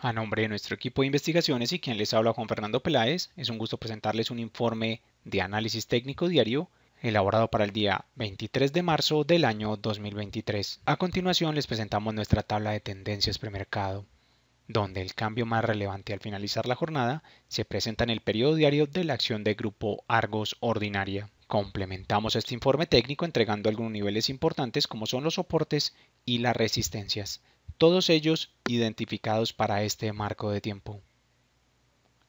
A nombre de nuestro equipo de investigaciones y quien les habla Juan Fernando Peláez, es un gusto presentarles un informe de análisis técnico diario elaborado para el día 23 de marzo del año 2023. A continuación les presentamos nuestra tabla de tendencias premercado, donde el cambio más relevante al finalizar la jornada se presenta en el periodo diario de la acción de grupo Argos Ordinaria. Complementamos este informe técnico entregando algunos niveles importantes como son los soportes y las resistencias todos ellos identificados para este marco de tiempo.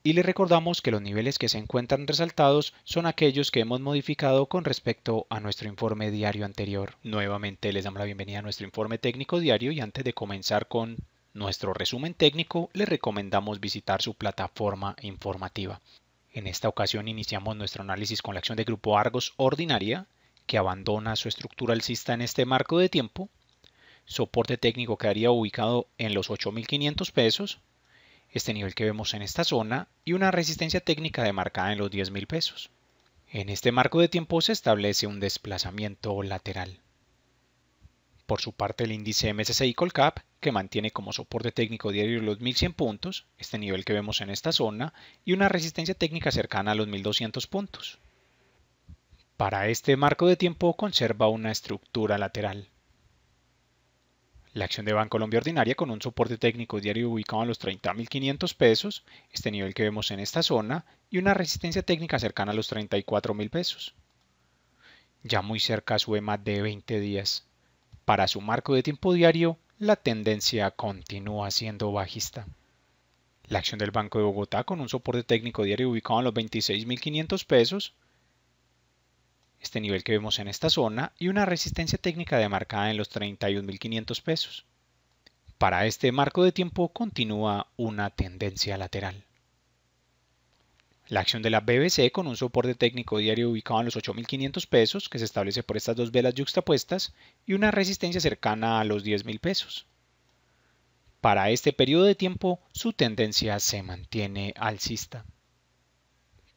Y les recordamos que los niveles que se encuentran resaltados son aquellos que hemos modificado con respecto a nuestro informe diario anterior. Nuevamente les damos la bienvenida a nuestro informe técnico diario y antes de comenzar con nuestro resumen técnico, les recomendamos visitar su plataforma informativa. En esta ocasión iniciamos nuestro análisis con la acción de grupo Argos ordinaria, que abandona su estructura alcista en este marco de tiempo soporte técnico quedaría ubicado en los 8.500 pesos, este nivel que vemos en esta zona, y una resistencia técnica demarcada en los 10.000 pesos. En este marco de tiempo se establece un desplazamiento lateral. Por su parte, el índice MSCI Colcap, que mantiene como soporte técnico diario los 1100 puntos, este nivel que vemos en esta zona, y una resistencia técnica cercana a los 1200 puntos. Para este marco de tiempo conserva una estructura lateral. La acción de colombia ordinaria con un soporte técnico diario ubicado a los 30.500 pesos, este nivel que vemos en esta zona, y una resistencia técnica cercana a los 34.000 pesos. Ya muy cerca su EMA de 20 días. Para su marco de tiempo diario, la tendencia continúa siendo bajista. La acción del Banco de Bogotá con un soporte técnico diario ubicado a los 26.500 pesos, este nivel que vemos en esta zona, y una resistencia técnica demarcada en los 31.500 pesos. Para este marco de tiempo continúa una tendencia lateral. La acción de la BBC con un soporte técnico diario ubicado en los 8.500 pesos, que se establece por estas dos velas yuxtapuestas, y una resistencia cercana a los 10.000 pesos. Para este periodo de tiempo, su tendencia se mantiene alcista.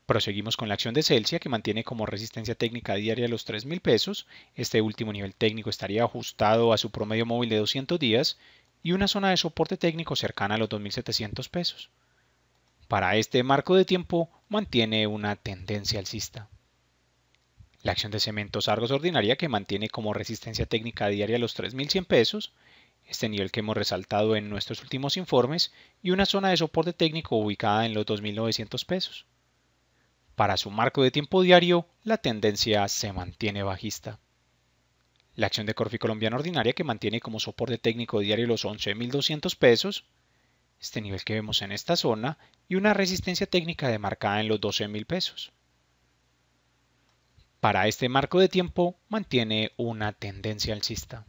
Proseguimos con la acción de Celsia que mantiene como resistencia técnica diaria los 3.000 pesos, este último nivel técnico estaría ajustado a su promedio móvil de 200 días y una zona de soporte técnico cercana a los 2.700 pesos. Para este marco de tiempo mantiene una tendencia alcista. La acción de cementos Argos ordinaria que mantiene como resistencia técnica diaria los 3.100 pesos, este nivel que hemos resaltado en nuestros últimos informes, y una zona de soporte técnico ubicada en los 2.900 pesos. Para su marco de tiempo diario, la tendencia se mantiene bajista. La acción de Corfi Colombiana Ordinaria que mantiene como soporte técnico diario los 11.200 pesos, este nivel que vemos en esta zona, y una resistencia técnica demarcada en los 12.000 pesos. Para este marco de tiempo mantiene una tendencia alcista.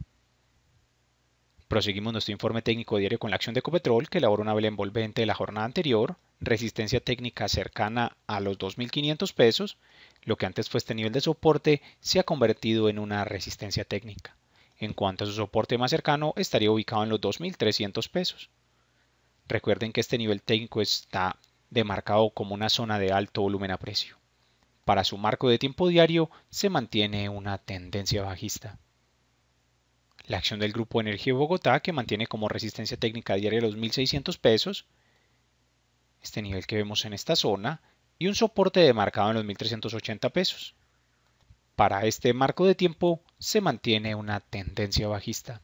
Proseguimos nuestro informe técnico diario con la acción de Copetrol que elaboró una vela envolvente de la jornada anterior, resistencia técnica cercana a los 2.500 pesos, lo que antes fue este nivel de soporte se ha convertido en una resistencia técnica. En cuanto a su soporte más cercano, estaría ubicado en los 2.300 pesos. Recuerden que este nivel técnico está demarcado como una zona de alto volumen a precio. Para su marco de tiempo diario se mantiene una tendencia bajista. La acción del Grupo Energía Bogotá, que mantiene como resistencia técnica diaria los 1.600 pesos, este nivel que vemos en esta zona, y un soporte demarcado en los 1380 pesos. Para este marco de tiempo se mantiene una tendencia bajista.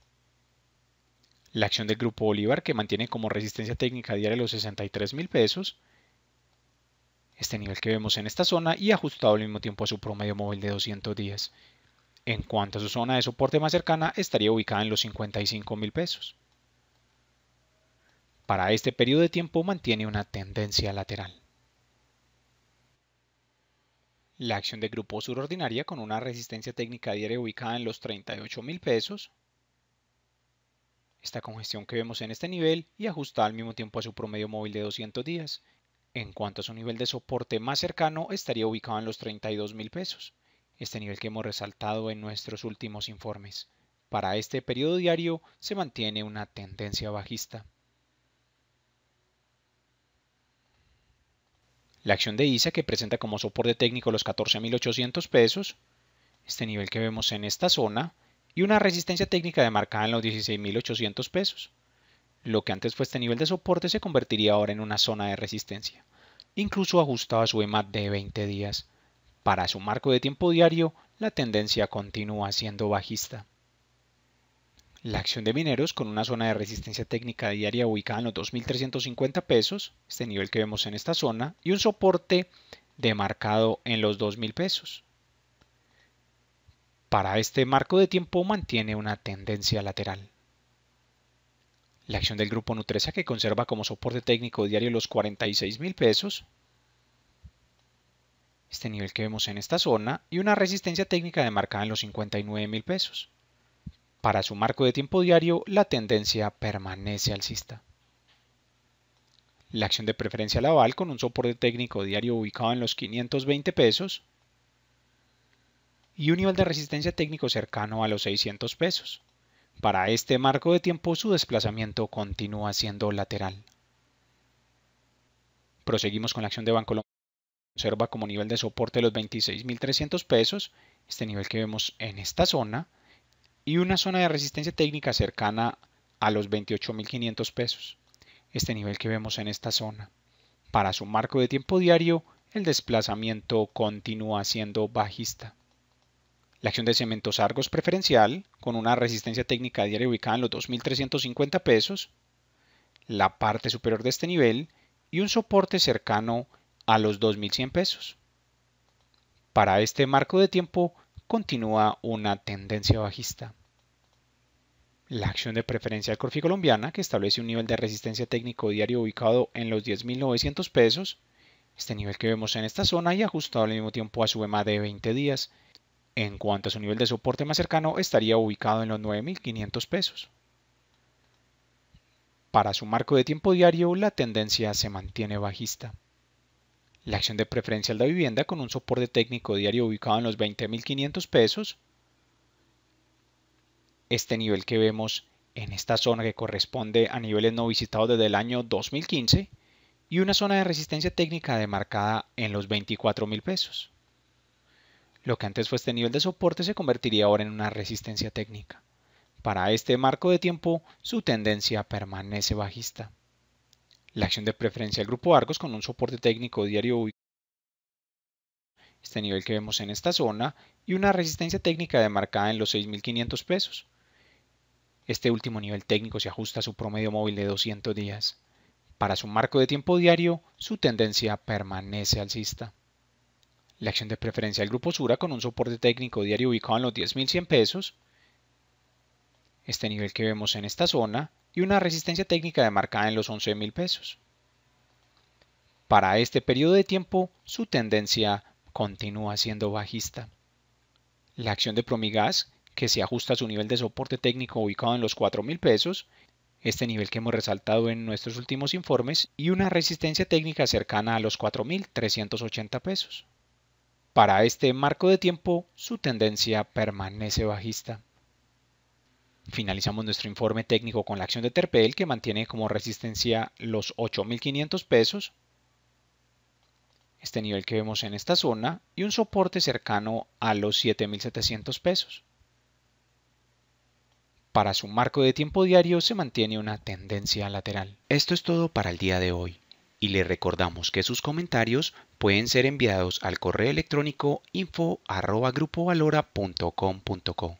La acción del Grupo Bolívar que mantiene como resistencia técnica diaria los 63 mil pesos, este nivel que vemos en esta zona y ajustado al mismo tiempo a su promedio móvil de 210. días. En cuanto a su zona de soporte más cercana, estaría ubicada en los 55 mil pesos. Para este periodo de tiempo mantiene una tendencia lateral. La acción de grupo surordinaria con una resistencia técnica diaria ubicada en los 38 mil pesos. Esta congestión que vemos en este nivel y ajustada al mismo tiempo a su promedio móvil de 200 días. En cuanto a su nivel de soporte más cercano, estaría ubicado en los 32 mil pesos. Este nivel que hemos resaltado en nuestros últimos informes. Para este periodo diario se mantiene una tendencia bajista. La acción de ISA que presenta como soporte técnico los 14.800 pesos, este nivel que vemos en esta zona, y una resistencia técnica demarcada en los 16.800 pesos. Lo que antes fue este nivel de soporte se convertiría ahora en una zona de resistencia, incluso ajustado a su EMA de 20 días. Para su marco de tiempo diario, la tendencia continúa siendo bajista la acción de mineros con una zona de resistencia técnica diaria ubicada en los 2.350 pesos, este nivel que vemos en esta zona, y un soporte demarcado en los 2.000 pesos. Para este marco de tiempo mantiene una tendencia lateral. La acción del grupo Nutresa que conserva como soporte técnico diario los 46.000 pesos, este nivel que vemos en esta zona, y una resistencia técnica demarcada en los 59.000 pesos. Para su marco de tiempo diario, la tendencia permanece alcista. La acción de preferencia Laval con un soporte técnico diario ubicado en los 520 pesos y un nivel de resistencia técnico cercano a los 600 pesos. Para este marco de tiempo su desplazamiento continúa siendo lateral. Proseguimos con la acción de Banco Colombia, Observa como nivel de soporte los 26.300 pesos, este nivel que vemos en esta zona, y una zona de resistencia técnica cercana a los 28.500 pesos, este nivel que vemos en esta zona. Para su marco de tiempo diario, el desplazamiento continúa siendo bajista. La acción de cementos Argos preferencial, con una resistencia técnica diaria ubicada en los 2.350 pesos, la parte superior de este nivel y un soporte cercano a los 2.100 pesos. Para este marco de tiempo, continúa una tendencia bajista. La acción de preferencia colombiana, que establece un nivel de resistencia técnico diario ubicado en los 10.900 pesos, este nivel que vemos en esta zona y ajustado al mismo tiempo a su EMA de 20 días. En cuanto a su nivel de soporte más cercano, estaría ubicado en los 9.500 pesos. Para su marco de tiempo diario, la tendencia se mantiene bajista la acción de preferencial de vivienda con un soporte técnico diario ubicado en los 20.500 pesos, este nivel que vemos en esta zona que corresponde a niveles no visitados desde el año 2015 y una zona de resistencia técnica demarcada en los $24,000. pesos. Lo que antes fue este nivel de soporte se convertiría ahora en una resistencia técnica. Para este marco de tiempo, su tendencia permanece bajista. La acción de preferencia del grupo Argos con un soporte técnico diario ubicado este nivel que vemos en esta zona y una resistencia técnica demarcada en los 6.500 pesos. Este último nivel técnico se ajusta a su promedio móvil de 200 días. Para su marco de tiempo diario, su tendencia permanece alcista. La acción de preferencia del grupo Sura con un soporte técnico diario ubicado en los 10.100 pesos. Este nivel que vemos en esta zona y una resistencia técnica demarcada en los 11,000 pesos. Para este periodo de tiempo, su tendencia continúa siendo bajista. La acción de Promigas, que se ajusta a su nivel de soporte técnico ubicado en los 4,000 pesos, este nivel que hemos resaltado en nuestros últimos informes, y una resistencia técnica cercana a los 4.380 pesos. Para este marco de tiempo, su tendencia permanece bajista. Finalizamos nuestro informe técnico con la acción de Terpel que mantiene como resistencia los 8.500 pesos, este nivel que vemos en esta zona, y un soporte cercano a los 7.700 pesos. Para su marco de tiempo diario se mantiene una tendencia lateral. Esto es todo para el día de hoy y le recordamos que sus comentarios pueden ser enviados al correo electrónico info.grupovalora.com.co.